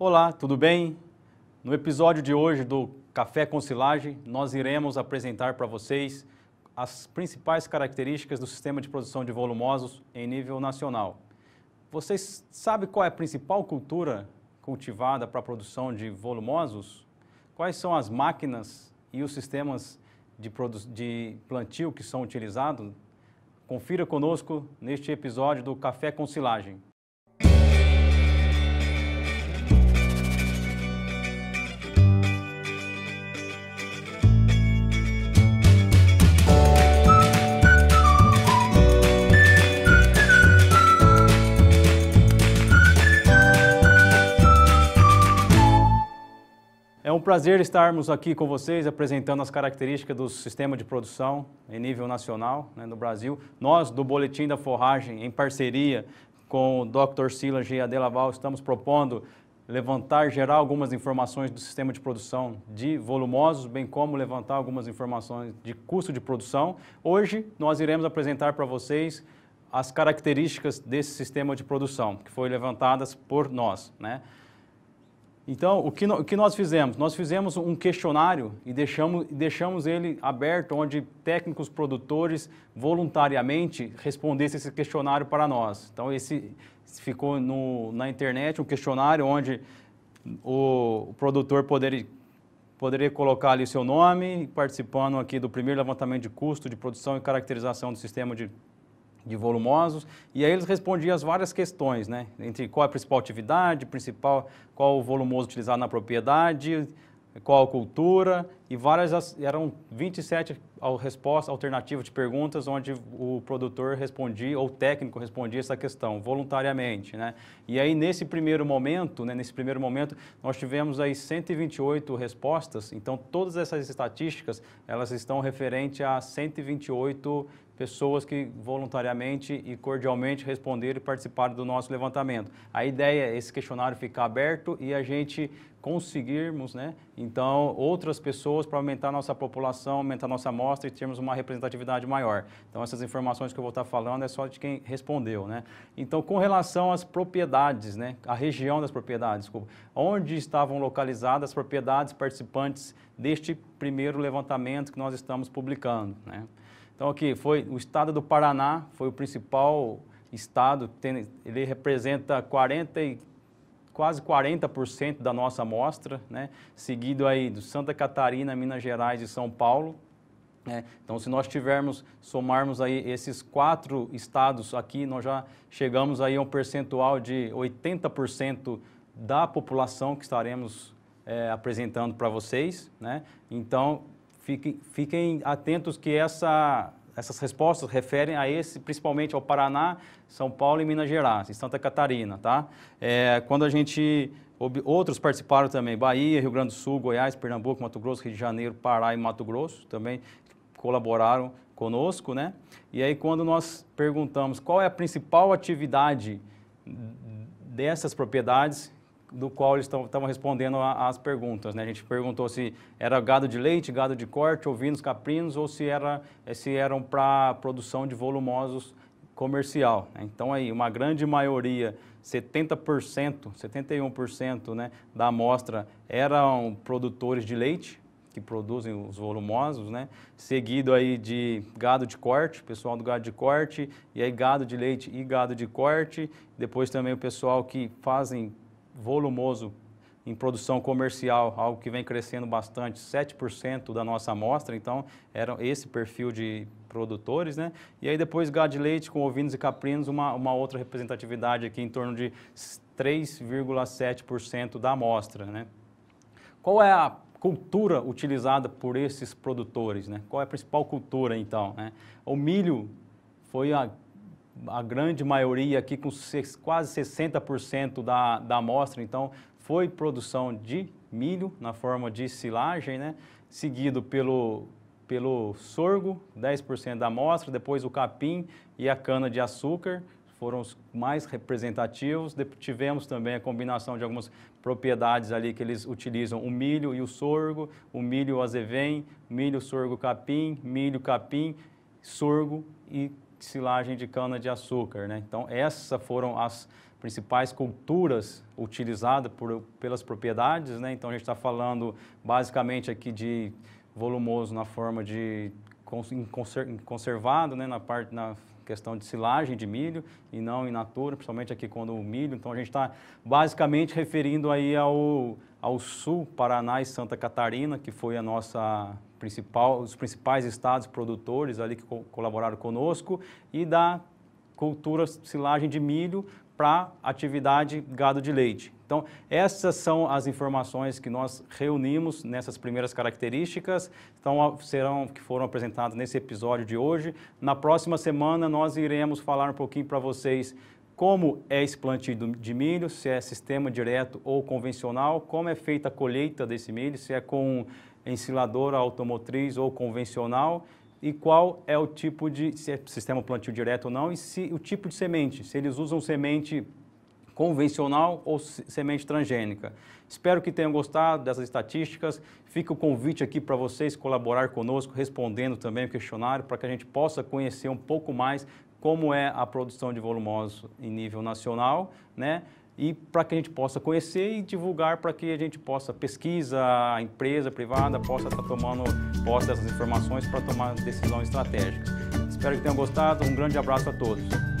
Olá, tudo bem? No episódio de hoje do Café com Silagem, nós iremos apresentar para vocês as principais características do sistema de produção de volumosos em nível nacional. Vocês sabem qual é a principal cultura cultivada para a produção de volumosos? Quais são as máquinas e os sistemas de, de plantio que são utilizados? Confira conosco neste episódio do Café com Silagem. prazer estarmos aqui com vocês apresentando as características do sistema de produção em nível nacional né, no Brasil. Nós, do Boletim da Forragem, em parceria com o Dr. Silas G. Adelaval, estamos propondo levantar, gerar algumas informações do sistema de produção de volumosos, bem como levantar algumas informações de custo de produção. Hoje nós iremos apresentar para vocês as características desse sistema de produção que foi levantadas por nós, né? Então, o que, no, o que nós fizemos? Nós fizemos um questionário e deixamos, deixamos ele aberto, onde técnicos produtores voluntariamente respondessem esse questionário para nós. Então, esse ficou no, na internet um questionário onde o, o produtor poderia poderia colocar ali seu nome, participando aqui do primeiro levantamento de custo de produção e caracterização do sistema de de volumosos, e aí eles respondiam as várias questões, né? Entre qual a principal atividade, principal, qual o volumoso utilizado na propriedade, qual a cultura, e várias, eram 27 respostas alternativas de perguntas onde o produtor respondia, ou o técnico respondia essa questão voluntariamente, né? E aí nesse primeiro momento, né, nesse primeiro momento, nós tivemos aí 128 respostas, então todas essas estatísticas, elas estão referentes a 128 pessoas que voluntariamente e cordialmente responderam e participaram do nosso levantamento. A ideia é esse questionário ficar aberto e a gente conseguirmos, né? Então, outras pessoas para aumentar nossa população, aumentar nossa amostra e termos uma representatividade maior. Então, essas informações que eu vou estar falando é só de quem respondeu, né? Então, com relação às propriedades, né? A região das propriedades, desculpa. Onde estavam localizadas as propriedades participantes deste primeiro levantamento que nós estamos publicando, né? Então aqui foi o estado do Paraná, foi o principal estado, tem, ele representa 40 e, quase 40% da nossa amostra, né? seguido aí do Santa Catarina, Minas Gerais e São Paulo. Né? Então, se nós tivermos, somarmos aí esses quatro estados aqui, nós já chegamos aí a um percentual de 80% da população que estaremos é, apresentando para vocês. Né? Então, Fiquem, fiquem atentos que essa, essas respostas referem a esse, principalmente ao Paraná, São Paulo e Minas Gerais, e Santa Catarina, tá? É, quando a gente Outros participaram também, Bahia, Rio Grande do Sul, Goiás, Pernambuco, Mato Grosso, Rio de Janeiro, Pará e Mato Grosso também colaboraram conosco, né? E aí quando nós perguntamos qual é a principal atividade dessas propriedades, do qual eles estavam respondendo às perguntas. Né? A gente perguntou se era gado de leite, gado de corte, ovinos, caprinos, ou se, era, eh, se eram para produção de volumosos comercial. Né? Então, aí, uma grande maioria, 70%, 71% né, da amostra eram produtores de leite, que produzem os volumosos, né? seguido aí de gado de corte, pessoal do gado de corte, e aí gado de leite e gado de corte, depois também o pessoal que fazem volumoso em produção comercial, algo que vem crescendo bastante, 7% da nossa amostra, então era esse perfil de produtores, né? E aí depois gado de leite com ovinos e caprinos, uma, uma outra representatividade aqui em torno de 3,7% da amostra, né? Qual é a cultura utilizada por esses produtores, né? Qual é a principal cultura, então? Né? O milho foi a a grande maioria aqui com quase 60% da, da amostra, então foi produção de milho na forma de silagem, né? seguido pelo, pelo sorgo, 10% da amostra, depois o capim e a cana-de-açúcar, foram os mais representativos. Tivemos também a combinação de algumas propriedades ali que eles utilizam, o milho e o sorgo, o milho o azevém, milho sorgo capim, milho capim, sorgo e silagem de cana-de-açúcar. Né? Então, essas foram as principais culturas utilizadas por, pelas propriedades. Né? Então, a gente está falando basicamente aqui de volumoso na forma de conservado, né? na parte na questão de silagem de milho e não in natura, principalmente aqui quando o milho. Então, a gente está basicamente referindo aí ao ao sul, Paraná e Santa Catarina, que foi a nossa principal, os principais estados produtores ali que co colaboraram conosco, e da cultura silagem de milho para atividade gado de leite. Então, essas são as informações que nós reunimos nessas primeiras características, então, serão que foram apresentadas nesse episódio de hoje. Na próxima semana nós iremos falar um pouquinho para vocês como é esse plantio de milho, se é sistema direto ou convencional, como é feita a colheita desse milho, se é com ensiladora automotriz ou convencional e qual é o tipo de se é sistema plantio direto ou não e se o tipo de semente, se eles usam semente convencional ou semente transgênica. Espero que tenham gostado dessas estatísticas. Fica o convite aqui para vocês colaborar conosco, respondendo também o questionário, para que a gente possa conhecer um pouco mais como é a produção de volumosos em nível nacional, né? E para que a gente possa conhecer e divulgar para que a gente possa pesquisa, a empresa privada possa estar tá tomando posse dessas informações para tomar decisões estratégicas. Espero que tenham gostado. Um grande abraço a todos.